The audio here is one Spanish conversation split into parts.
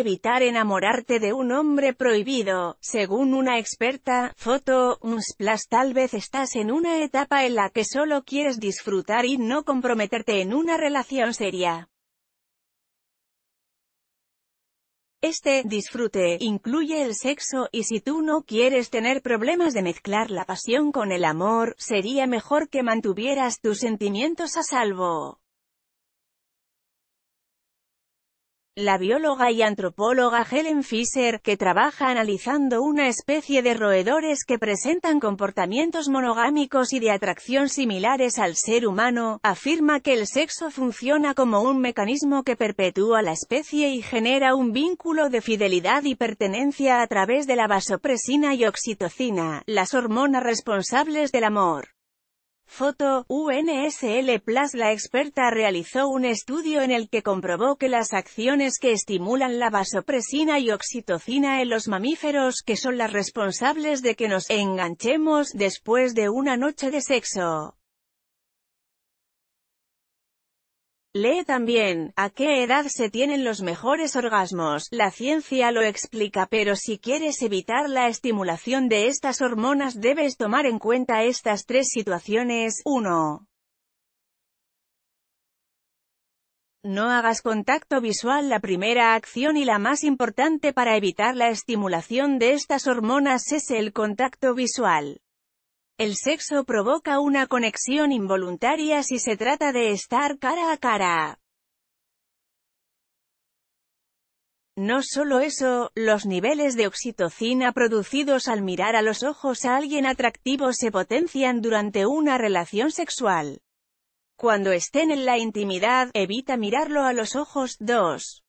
evitar enamorarte de un hombre prohibido. Según una experta, foto, Unsplash tal vez estás en una etapa en la que solo quieres disfrutar y no comprometerte en una relación seria. Este disfrute incluye el sexo, y si tú no quieres tener problemas de mezclar la pasión con el amor, sería mejor que mantuvieras tus sentimientos a salvo. La bióloga y antropóloga Helen Fisher, que trabaja analizando una especie de roedores que presentan comportamientos monogámicos y de atracción similares al ser humano, afirma que el sexo funciona como un mecanismo que perpetúa la especie y genera un vínculo de fidelidad y pertenencia a través de la vasopresina y oxitocina, las hormonas responsables del amor. Foto, UNSL Plus La experta realizó un estudio en el que comprobó que las acciones que estimulan la vasopresina y oxitocina en los mamíferos que son las responsables de que nos enganchemos después de una noche de sexo. Lee también, ¿a qué edad se tienen los mejores orgasmos? La ciencia lo explica pero si quieres evitar la estimulación de estas hormonas debes tomar en cuenta estas tres situaciones. 1. No hagas contacto visual la primera acción y la más importante para evitar la estimulación de estas hormonas es el contacto visual. El sexo provoca una conexión involuntaria si se trata de estar cara a cara. No solo eso, los niveles de oxitocina producidos al mirar a los ojos a alguien atractivo se potencian durante una relación sexual. Cuando estén en la intimidad, evita mirarlo a los ojos. 2.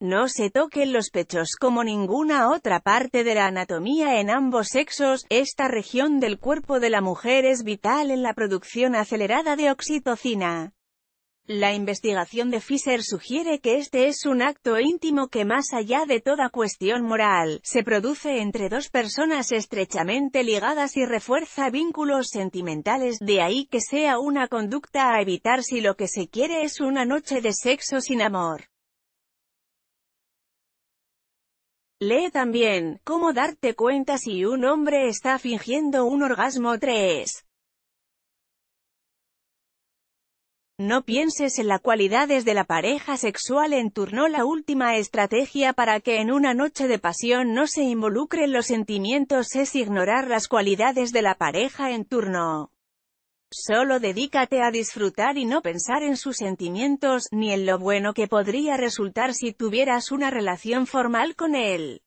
No se toquen los pechos como ninguna otra parte de la anatomía en ambos sexos, esta región del cuerpo de la mujer es vital en la producción acelerada de oxitocina. La investigación de Fisher sugiere que este es un acto íntimo que más allá de toda cuestión moral, se produce entre dos personas estrechamente ligadas y refuerza vínculos sentimentales, de ahí que sea una conducta a evitar si lo que se quiere es una noche de sexo sin amor. Lee también, ¿Cómo darte cuenta si un hombre está fingiendo un orgasmo 3? No pienses en las cualidades de la pareja sexual en turno la última estrategia para que en una noche de pasión no se involucren los sentimientos es ignorar las cualidades de la pareja en turno solo dedícate a disfrutar y no pensar en sus sentimientos, ni en lo bueno que podría resultar si tuvieras una relación formal con él.